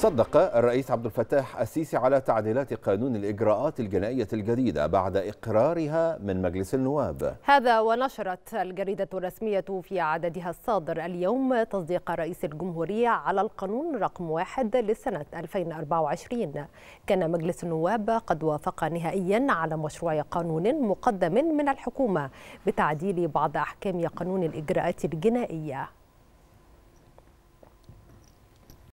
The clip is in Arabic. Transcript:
صدق الرئيس عبد الفتاح السيسي على تعديلات قانون الإجراءات الجنائية الجديدة بعد إقرارها من مجلس النواب هذا ونشرت الجريدة الرسمية في عددها الصادر اليوم تصديق رئيس الجمهورية على القانون رقم واحد لسنة 2024 كان مجلس النواب قد وافق نهائيا على مشروع قانون مقدم من الحكومة بتعديل بعض أحكام قانون الإجراءات الجنائية